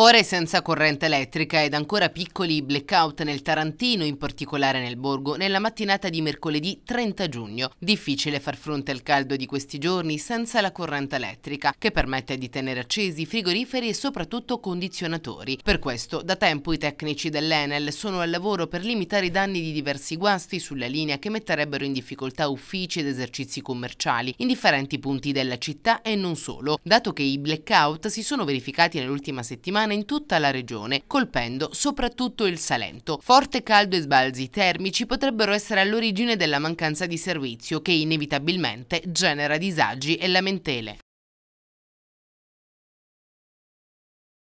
Ore senza corrente elettrica ed ancora piccoli blackout nel Tarantino, in particolare nel Borgo, nella mattinata di mercoledì 30 giugno. Difficile far fronte al caldo di questi giorni senza la corrente elettrica, che permette di tenere accesi frigoriferi e soprattutto condizionatori. Per questo, da tempo i tecnici dell'Enel sono al lavoro per limitare i danni di diversi guasti sulla linea che metterebbero in difficoltà uffici ed esercizi commerciali in differenti punti della città e non solo, dato che i blackout si sono verificati nell'ultima settimana settimana in tutta la regione, colpendo soprattutto il Salento. Forte caldo e sbalzi termici potrebbero essere all'origine della mancanza di servizio che inevitabilmente genera disagi e lamentele.